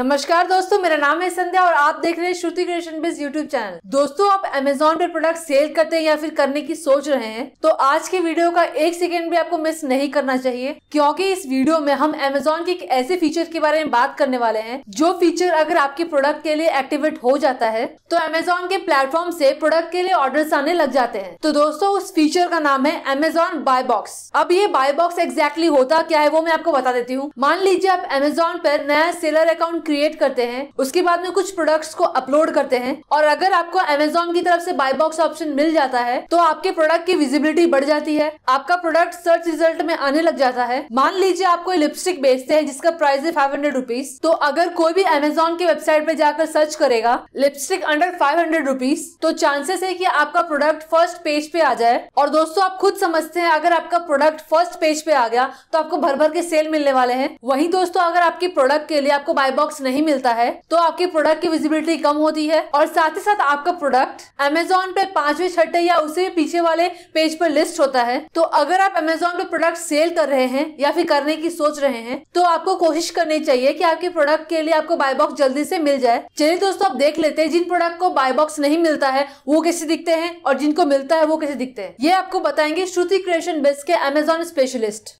नमस्कार दोस्तों मेरा नाम है संध्या और आप देख रहे हैं Shruti creation biz YouTube channel दोस्तों आप अमेजोन पे प्रोडक्ट सेल करते हैं या फिर करने की सोच रहे हैं तो आज के वीडियो का एक सेकेंड भी आपको मिस नहीं करना चाहिए क्योंकि इस वीडियो में हम अमेजोन के एक ऐसे फीचर के बारे में बात करने वाले हैं जो फीचर अगर आपके प्रोडक्ट के लिए एक्टिवेट हो जाता है तो अमेजोन के प्लेटफॉर्म से प्रोडक्ट के लिए ऑर्डर आने लग जाते हैं तो दोस्तों उस फीचर का नाम है अमेजोन बाय बॉक्स अब ये बाय बॉक्स एक्जैक्टली होता क्या है वो मैं आपको बता देती हूँ मान लीजिए आप अमेजोन पर नया सेलर अकाउंट क्रिएट करते हैं उसके बाद में कुछ प्रोडक्ट्स को अपलोड करते हैं और अगर आपको अमेजोन की तरफ से बाय बॉक्स ऑप्शन मिल जाता है तो आपके प्रोडक्ट की विजिबिलिटी बढ़ जाती है आपका प्रोडक्ट सर्च रिजल्ट में आने लग जाता है मान लीजिए आप कोई लिपस्टिक बेचते हैं जिसका प्राइस है फाइव हंड्रेड रुपीज तो अगर कोई भी अमेजोन की वेबसाइट पे जाकर सर्च करेगा lipstick under five hundred rupees तो चांसेस है की आपका प्रोडक्ट फर्स्ट पेज पे आ जाए और दोस्तों आप खुद समझते हैं अगर आपका प्रोडक्ट फर्स्ट पेज पे आ गया तो आपको भर भर के सेल मिलने वाले हैं वही दोस्तों अगर आपके प्रोडक्ट के लिए आपको बाय बॉक्स नहीं मिलता है तो आपके प्रोडक्ट की विजिबिलिटी कम होती है और साथ ही साथ आपका प्रोडक्ट अमेजोन पे पांचवे छठे या उसे पीछे वाले पेज पर लिस्ट होता है तो अगर आप अमेजोन पे प्रोडक्ट सेल कर रहे हैं या फिर करने की सोच रहे हैं तो आपको कोशिश करनी चाहिए की आपके प्रोडक्ट के लिए आपको बायबॉक्स जल्दी से मिल जाए चलिए दोस्तों आप देख लेते हैं जिन प्रोडक्ट को बायबॉक्स नहीं मिलता है वो कैसे दिखते हैं और जिनको मिलता है वो कैसे दिखते हैं ये आपको बताएंगे श्रुति क्रिएशन बेस्ट के अमेजोन स्पेशलिस्ट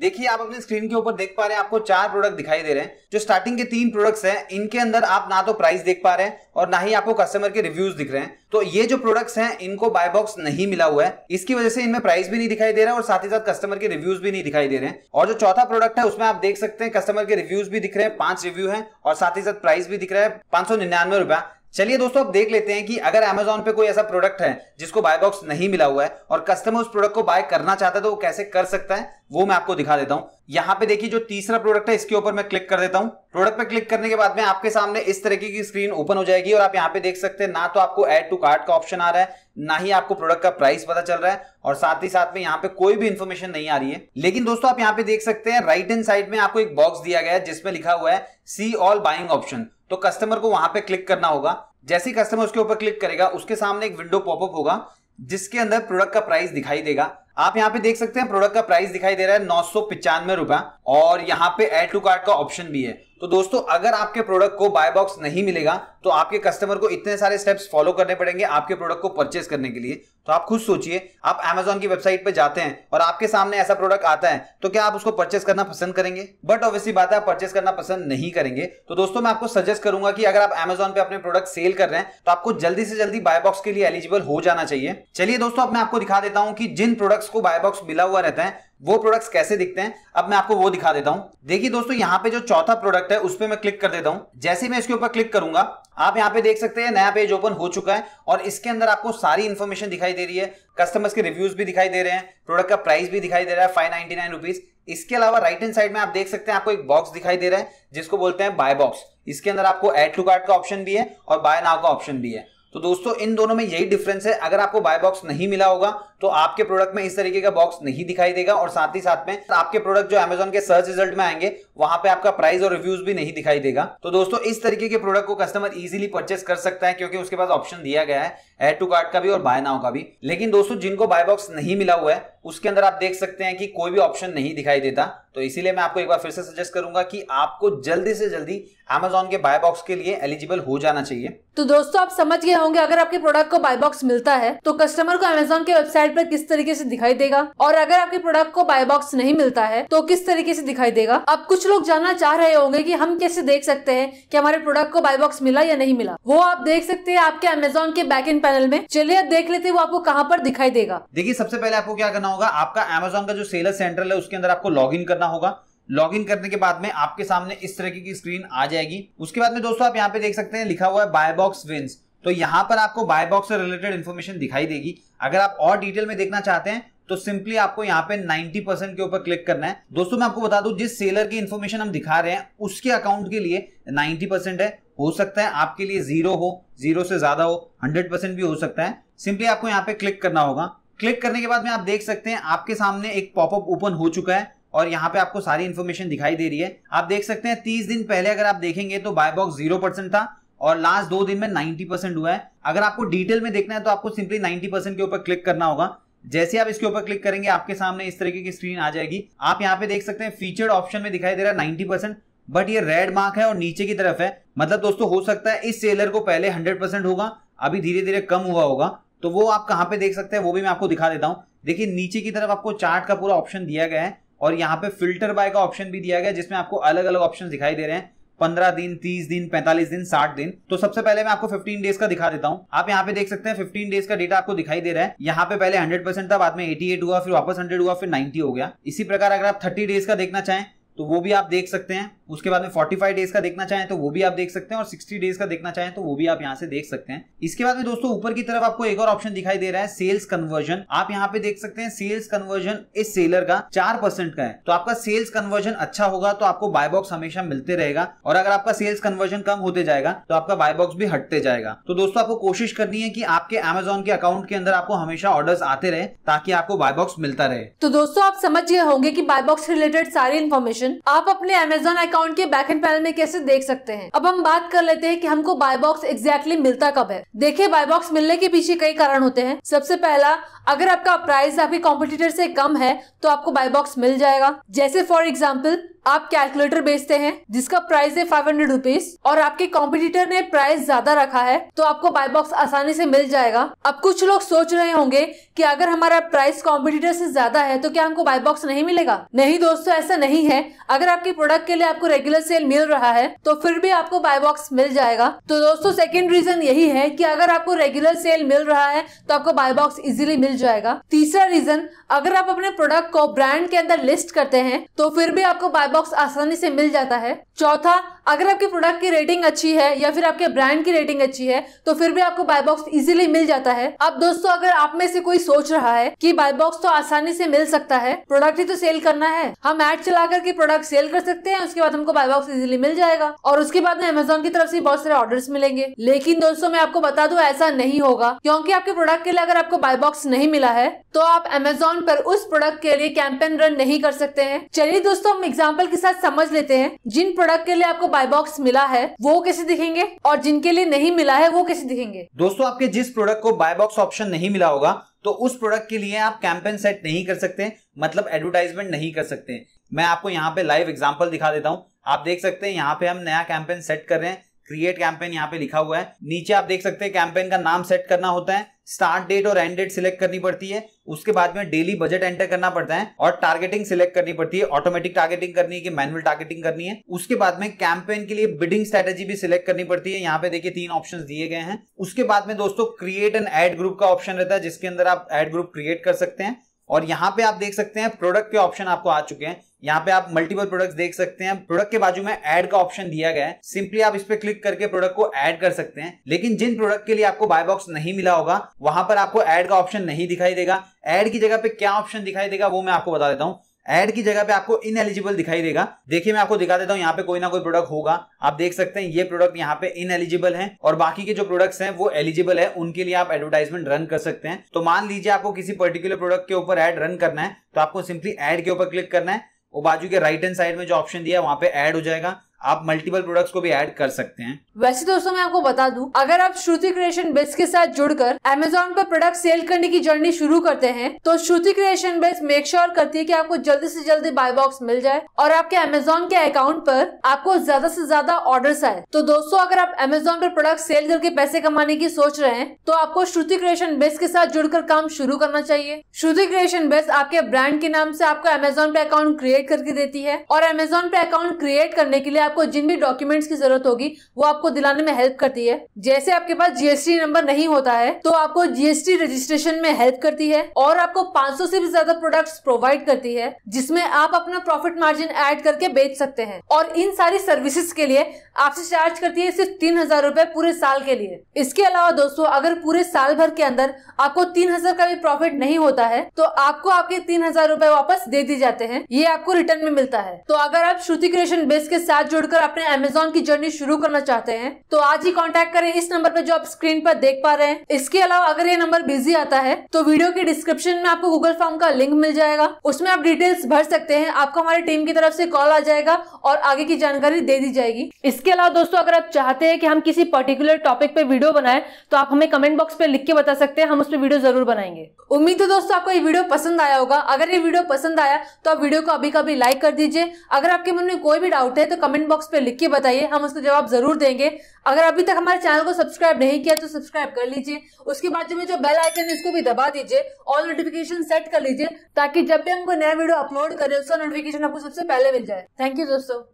देखिए आप अपनी स्क्रीन के ऊपर देख पा रहे हैं आपको चार प्रोडक्ट दिखाई दे रहे हैं जो स्टार्टिंग के तीन प्रोडक्ट्स हैं इनके अंदर आप ना तो प्राइस देख पा रहे हैं और ना ही आपको कस्टमर के रिव्यूज दिख रहे हैं तो ये जो प्रोडक्ट्स हैं इनको बाय बॉक्स नहीं मिला हुआ है इसकी वजह से इनमें प्राइस भी नहीं दिखाई दे रहा है और साथ ही साथ कस्टमर के रिव्यूज भी नहीं दिखाई दे रहे हैं और जो चौथा प्रोडक्ट है उसमें आप देख सकते हैं कस्टमर के रिव्यूज भी दिख रहे हैं पांच रिव्यू है और साथ ही साथ प्राइस भी दिख रहा है पांच सौ निन्यानवे रुपया चलिए दोस्तों अब देख लेते हैं कि अगर एमेजोन पे कोई ऐसा प्रोडक्ट है जिसको बाय बॉक्स नहीं मिला हुआ है और कस्टमर उस प्रोडक्ट को बाय करना चाहता है तो वो कैसे कर सकता है वो मैं आपको दिखा देता हूं यहाँ पे देखिए जो तीसरा प्रोडक्ट है इसके ऊपर मैं क्लिक कर देता हूँ प्रोडक्ट पे क्लिक करने के बाद में आपके सामने इस तरीके की स्क्रीन ओपन हो जाएगी और आप यहाँ पे देख सकते हैं ना तो आपको एड टू कार्ड का ऑप्शन आ रहा है ना ही आपको प्रोडक्ट का प्राइस पता चल रहा है और साथ ही साथ में यहाँ पे कोई भी इन्फॉर्मेशन नहीं आ रही है लेकिन दोस्तों आप यहाँ पे देख सकते हैं राइट एंड साइड में आपको एक बॉक्स दिया गया है जिसमें लिखा हुआ है सी ऑल बाइंग ऑप्शन तो कस्टमर को वहां पे क्लिक करना होगा जैसे ही कस्टमर उसके ऊपर क्लिक करेगा उसके सामने एक विंडो पॉपअप होगा जिसके अंदर प्रोडक्ट का प्राइस दिखाई देगा आप यहाँ पे देख सकते हैं प्रोडक्ट का प्राइस दिखाई दे रहा है नौ सौ पिचानवे रुपया और यहाँ पे एड टू कार्ड का ऑप्शन भी है तो दोस्तों अगर आपके प्रोडक्ट को बाय बॉक्स नहीं मिलेगा तो आपके कस्टमर को इतने सारे स्टेप्स फॉलो करने पड़ेंगे आपके प्रोडक्ट को परचेस करने के लिए तो आप खुद सोचिए आप एमेजोन की वेबसाइट पर जाते हैं और आपके सामने ऐसा प्रोडक्ट आता है तो क्या आप उसको परचेस करना पसंद करेंगे बट ऑब्वियसली बात है आप परचेस करना पसंद नहीं करेंगे तो दोस्तों मैं आपको सजेस्ट करूंगा कि अगर आप एमेजोन पे अपने प्रोडक्ट सेल कर रहे हैं तो आपको जल्दी से जल्दी बाय बॉक्स के लिए एलिजिबल हो जाना चाहिए चलिए दोस्तों अब मैं आपको दिखा देता हूँ कि जिन प्रोडक्ट्स को बाय बॉक्स मिला हुआ रहता है वो प्रोडक्ट्स कैसे दिखते हैं अब मैं आपको वो दिखा देता हूं देखिए दोस्तों यहाँ पे जो चौथा प्रोडक्ट है उस पर मैं क्लिक कर देता हूं जैसे मैं इसके ऊपर क्लिक करूंगा आप यहाँ पे देख सकते हैं नया पेज ओपन हो चुका है और इसके अंदर आपको सारी इन्फॉर्मेशन दिखाई दे रही है कस्टमर्स के रिव्यूज भी दिखाई दे रहे हैं प्रोडक्ट का प्राइस भी दिखाई दे रहा है फाइव नाइनटी नाइन इसके अलावा राइट हैंड साइड में आप देख सकते हैं आपको एक बॉक्स दिखाई दे रहा है जिसको बोलते हैं बाय बॉक्स इसके अंदर आपको एड टू कार्ड का ऑप्शन भी है और बाय नाव का ऑप्शन भी है तो दोस्तों इन दोनों में यही डिफरेंस है अगर आपको बाय बॉक्स नहीं मिला होगा तो आपके प्रोडक्ट में इस तरीके का बॉक्स नहीं दिखाई देगा और साथ ही साथ में आपके प्रोडक्ट जो अमेजोन के सर्च रिजल्ट में आएंगे वहां पे आपका प्राइस और रिव्यूज भी नहीं दिखाई देगा तो दोस्तों इस तरीके के प्रोडक्ट को कस्टमर इजिली परचेस कर सकता है क्योंकि उसके पास ऑप्शन दिया गया है एड टू कार्ड का भी और बाय नाउ का भी लेकिन दोस्तों जिनको बाय बॉक्स नहीं मिला हुआ है उसके अंदर आप देख सकते हैं कि कोई भी ऑप्शन नहीं दिखाई देता तो इसीलिए मैं आपको एक बार फिर से सजेस्ट करूंगा कि आपको जल्दी से जल्दी अमेजोन के बाय बॉक्स के लिए एलिजिबल हो जाना चाहिए तो दोस्तों आप समझ गए होंगे अगर आपके प्रोडक्ट को बाय बॉक्स मिलता है तो कस्टमर को अमेजोन के वेबसाइट वेबसाइट पर किस तरीके से दिखाई देगा और अगर आपके प्रोडक्ट को बाय बॉक्स नहीं मिलता है तो किस तरीके से दिखाई देगा अब कुछ लोग जानना चाह रहे होंगे कि हम कैसे देख सकते हैं कि हमारे प्रोडक्ट को बाय बॉक्स मिला या नहीं मिला वो आप देख सकते हैं आपके अमेजोन के बैक इन पैनल में चलिए देख लेते हैं वो आपको कहाँ पर दिखाई देगा देखिए सबसे पहले आपको क्या करना होगा आपका अमेजोन का जो सेलर सेंट्रल है उसके अंदर आपको लॉग करना होगा लॉग इन करने के बाद में आपके सामने इस तरीके की स्क्रीन आ जाएगी उसके बाद में दोस्तों आप यहाँ पे देख सकते हैं लिखा हुआ है बाय बॉक्स विंस तो यहाँ पर आपको बाय बॉक्स से रिलेटेड इन्फॉर्मेशन दिखाई देगी अगर आप और डिटेल में देखना चाहते हैं तो सिंपली आपको यहाँ पे 90 के ऊपर क्लिक करना है दोस्तों मैं आपको बता दूं जिस सेलर की इन्फॉर्मेशन हम दिखा रहे हैं उसके अकाउंट के लिए 90 है हो सकता है आपके लिए जीरो हो जीरो से ज्यादा हो 100 परसेंट भी हो सकता है सिंपली आपको यहाँ पे क्लिक करना होगा क्लिक करने के बाद में आप देख सकते हैं आपके सामने एक पॉपअप ओपन हो चुका है और यहाँ पे आपको सारी इन्फॉर्मेशन दिखाई दे रही है आप देख सकते हैं तीस दिन पहले अगर आप देखेंगे तो बायबॉक्स जीरो परसेंट था और लास्ट दो दिन में 90 परसेंट हुआ है अगर आपको डिटेल में देखना है तो आपको सिंपली 90 परसेंट के ऊपर क्लिक करना होगा जैसे आप इसके ऊपर क्लिक करेंगे आपके सामने इस तरीके की स्क्रीन आ जाएगी आप यहाँ पे देख सकते हैं फीचर्ड ऑप्शन में दिखाई दे रहा है नाइन्टी परसेंट बट ये रेड मार्क है और नीचे की तरफ है मतलब दोस्तों हो सकता है इस सेलर को पहले हंड्रेड परसेंट होगा अभी धीरे धीरे कम हुआ होगा तो वो आप कहाँ पे देख सकते हैं वो भी मैं आपको दिखा देता हूँ देखिए नीचे की तरफ आपको चार्ट का पूरा ऑप्शन दिया गया है और यहाँ पे फिल्टर बाय का ऑप्शन भी दिया गया है जिसमें आपको अलग अलग ऑप्शन दिखाई दे रहे हैं पंद्रह दिन तीस दिन पैंतालीस दिन साठ दिन तो सबसे पहले मैं आपको फिफ्टीन डेज का दिखा देता हूँ आप यहाँ पे देख सकते हैं फिफ्टीन डेज का डेटा आपको दिखाई दे रहा है यहाँ पे पहले हंड्रेड परसेंट था बाद में एटी एट हुआ फिर वापस हंड्रेड हुआ फिर नाइनटी हो गया इसी प्रकार अगर आप थर्टी डेज का देखना चाहें तो वो भी आप देख सकते हैं उसके बाद में 45 डेज का देखना चाहें तो वो भी आप देख सकते हैं और 60 डेज का देखना चाहें तो वो भी आप यहां से देख सकते हैं इसके बाद में दोस्तों ऊपर की तरफ आपको एक और ऑप्शन दिखाई दे रहा है सेल्स कन्वर्जन आप यहां पे देख सकते हैं सेल्स कन्वर्जन इस सेलर का चार परसेंट का है तो आपका सेल्स कन्वर्जन अच्छा होगा तो आपको बायबॉक्स हमेशा मिलते रहेगा और अगर आपका सेल्स कन्वर्जन कम होते जाएगा तो आपका बायबॉक्स भी हटते जाएगा तो दोस्तों आपको कोशिश करनी है की आपके अमेजोन के अकाउंट के अंदर आपको हमेशा ऑर्डर आते रहे ताकि आपको बायबॉक्स मिलता रहे तो दोस्तों आप समझ गए होंगे की बायबॉक्स रिलेटेड सारी इन्फॉर्मेशन आप अपने अमेजोन अकाउंट अकाउंट के बैक एंड पैनल में कैसे देख सकते हैं अब हम बात कर लेते हैं कि हमको बाय बॉक्स एग्जैक्टली मिलता कब है देखिए बाय बॉक्स मिलने के पीछे कई कारण होते हैं सबसे पहला अगर आपका प्राइस आपके कॉम्पिटिटर से कम है तो आपको बाय बॉक्स मिल जाएगा जैसे फॉर एग्जाम्पल आप कैलकुलेटर बेचते हैं जिसका प्राइस है फाइव हंड्रेड रुपीज और आपके कॉम्पिटिटर ने प्राइस ज्यादा रखा है तो आपको बाय बॉक्स आसानी से मिल जाएगा अब कुछ लोग सोच रहे होंगे कि अगर हमारा प्राइस कॉम्पिटिटर से ज्यादा है तो क्या हमको बाय बॉक्स नहीं मिलेगा नहीं दोस्तों ऐसा नहीं है अगर आपके प्रोडक्ट के लिए आपको आपको रेगुलर सेल मिल रहा है तो फिर भी आपको बाय बॉक्स मिल जाएगा तो दोस्तों सेकेंड रीजन यही है कि अगर आपको रेगुलर सेल मिल रहा है तो आपको बाय बॉक्स इजिली मिल जाएगा तीसरा रीजन अगर आप अपने प्रोडक्ट को ब्रांड के अंदर लिस्ट करते हैं तो फिर भी आपको बाय बॉक्स आसानी से मिल जाता है चौथा अगर आपके प्रोडक्ट की रेटिंग अच्छी है या फिर आपके ब्रांड की रेटिंग अच्छी है तो फिर भी आपको बाय बॉक्स इजिली मिल जाता है अब दोस्तों अगर आप में से कोई सोच रहा है कि बाय बॉक्स तो आसानी से मिल सकता है प्रोडक्ट ही तो सेल करना है हम एड चला करके प्रोडक्ट सेल कर सकते हैं उसके बाद हमको बाय बॉक्स इजिली मिल जाएगा और उसके बाद में अमेजोन की तरफ से बहुत सारे ऑर्डर मिलेंगे लेकिन दोस्तों मैं आपको बता दू ऐसा नहीं होगा क्योंकि आपके प्रोडक्ट के लिए अगर आपको बाय बॉक्स नहीं मिला है तो आप अमेजोन पर उस प्रोडक्ट के लिए कैंपेन रन नहीं कर सकते हैं चलिए दोस्तों हम एग्जाम्पल के साथ समझ लेते हैं जिन प्रोडक्ट के लिए आपको बाय बॉक्स मिला है वो कैसे दिखेंगे और जिनके लिए नहीं मिला है वो कैसे दिखेंगे दोस्तों आपके जिस प्रोडक्ट को बाय बॉक्स ऑप्शन नहीं मिला होगा तो उस प्रोडक्ट के लिए आप कैंपेन सेट नहीं कर सकते मतलब एडवर्टाइजमेंट नहीं कर सकते मैं आपको यहाँ पे लाइव एग्जाम्पल दिखा देता हूँ आप देख सकते हैं यहाँ पे हम नया कैंपेन सेट कर रहे हैं क्रिएट कैंपेन यहाँ पे लिखा हुआ है नीचे आप देख सकते हैं कैंपेन का नाम सेट करना होता है स्टार्ट डेट और एंड डेट सिलेक्ट करनी पड़ती है उसके बाद में डेली बजट एंटर करना पड़ता है और टारगेटिंग सिलेक्ट करनी पड़ती है ऑटोमेटिक टारगेटिंग करनी है कि मैनुअल टारगेटिंग करनी है उसके बाद में कैंपेन के लिए बिडिंग स्ट्रेटेजी भी सिलेक्ट करनी पड़ती है यहाँ पे देखिए तीन ऑप्शन दिए गए हैं उसके बाद में दोस्तों क्रिएट एन एड ग्रुप का ऑप्शन रहता है जिसके अंदर आप एड ग्रुप क्रिएट कर सकते हैं और यहाँ पे आप देख सकते हैं प्रोडक्ट के ऑप्शन आपको आ चुके हैं यहाँ पे आप मल्टीपल प्रोडक्ट्स देख सकते हैं प्रोडक्ट के बाजू में ऐड का ऑप्शन दिया गया है सिंपली आप इस पर क्लिक करके प्रोडक्ट को ऐड कर सकते हैं लेकिन जिन प्रोडक्ट के लिए आपको बाय बॉक्स नहीं मिला होगा वहां पर आपको ऐड का ऑप्शन नहीं दिखाई देगा ऐड की जगह पे क्या ऑप्शन दिखाई देगा वो मैं आपको बता देता हूँ एड की जगह पे आपको इन एलिजिबल दिखाई देगा देखिए मैं आपको दिखा देता हूँ यहाँ पे कोई ना कोई प्रोडक्ट होगा आप देख सकते हैं ये प्रोडक्ट यहाँ पे इन एलिजिबल है और बाकी के जो प्रोडक्ट्स हैं वो एलिजिबल है उनके लिए आप एडवर्टाइजमेंट रन कर सकते हैं तो मान लीजिए आपको किसी पर्टिकुलर प्रोडक्ट के ऊपर एड रन करना है तो आपको सिंपली एड के ऊपर क्लिक करना है और बाजू के राइट एंड साइड में जो ऑप्शन दिया है वहां पे एड हो जाएगा आप मल्टीपल प्रोडक्ट्स को भी ऐड कर सकते हैं वैसे दोस्तों मैं आपको बता दूं अगर आप श्रुति क्रिएशन बेस के साथ जुड़कर अमेजोन पर प्रोडक्ट सेल करने की जर्नी शुरू करते हैं तो Shruti creation base make sure करती है कि आपको जल्दी से जल्दी बाय बॉक्स मिल जाए और आपके अमेजोन के अकाउंट पर आपको ज्यादा से ज्यादा ऑर्डर आए तो दोस्तों अगर आप अमेजोन पर प्रोडक्ट सेल करके पैसे कमाने की सोच रहे हैं तो आपको श्रुति क्रिएशन बेस के साथ जुड़कर काम शुरू करना चाहिए श्रुति क्रिएशन बेस आपके ब्रांड के नाम से आपको अमेजोन पे अकाउंट क्रिएट करके देती है और अमेजोन पे अकाउंट क्रिएट करने के लिए आपको जिन भी डॉक्यूमेंट्स की जरूरत होगी वो आपको दिलाने में हेल्प करती है जैसे आपके पास जीएसटी नंबर नहीं होता है तो आपको जीएसटी रजिस्ट्रेशन में हेल्प करती है और आपको 500 से भी ज्यादा प्रोडक्ट्स प्रोवाइड करती है जिसमें आप अपना प्रॉफिट मार्जिन ऐड करके बेच सकते हैं और इन सारी सर्विसेज के लिए आपसे चार्ज करती है सिर्फ तीन हजार रूपए पूरे साल के लिए इसके अलावा दोस्तों अगर पूरे साल भर के अंदर आपको तीन हजार का भी प्रॉफिट नहीं होता है तो आपको आपके तीन हजार रूपए वापस दे दिए जाते हैं ये आपको रिटर्न में मिलता है तो अगर आप श्रुति क्रिएशन बेस के साथ जुड़कर अपने अमेजोन की जर्नी शुरू करना चाहते हैं तो आज ही कॉन्टेक्ट करें इस नंबर पर जो आप स्क्रीन पर देख पा रहे हैं इसके अलावा अगर ये नंबर बिजी आता है तो वीडियो के डिस्क्रिप्शन में आपको गूगल फॉर्म का लिंक मिल जाएगा उसमें आप डिटेल्स भर सकते हैं आपको हमारी टीम की तरफ से कॉल आ जाएगा और आगे की जानकारी दे दी जाएगी इसके अलावा दोस्तों अगर आप चाहते हैं कि हम किसी पर्टिकुलर टॉपिक पे वीडियो बनाए तो आप हमें कमेंट बॉक्स पे लिख के बता सकते हैं हम उस पर वीडियो जरूर बनाएंगे उम्मीद है दोस्तों आपको ये वीडियो पसंद आया होगा अगर ये वीडियो पसंद आया तो आप वीडियो को अभी का लाइक कर दीजिए अगर आपके मन में कोई भी डाउट है तो कमेंट कमेंट बॉक्स पे लिख के बताइए हम उसका जवाब जरूर देंगे अगर अभी तक हमारे चैनल को सब्सक्राइब नहीं किया तो सब्सक्राइब कर लीजिए उसके बाद में जो बेल आइकन है इसको भी दबा दीजिए ऑल नोटिफिकेशन सेट कर लीजिए ताकि जब भी हमको नया वीडियो अपलोड करें उसका नोटिफिकेशन आपको सबसे पहले मिल जाए थैंक यू दोस्तों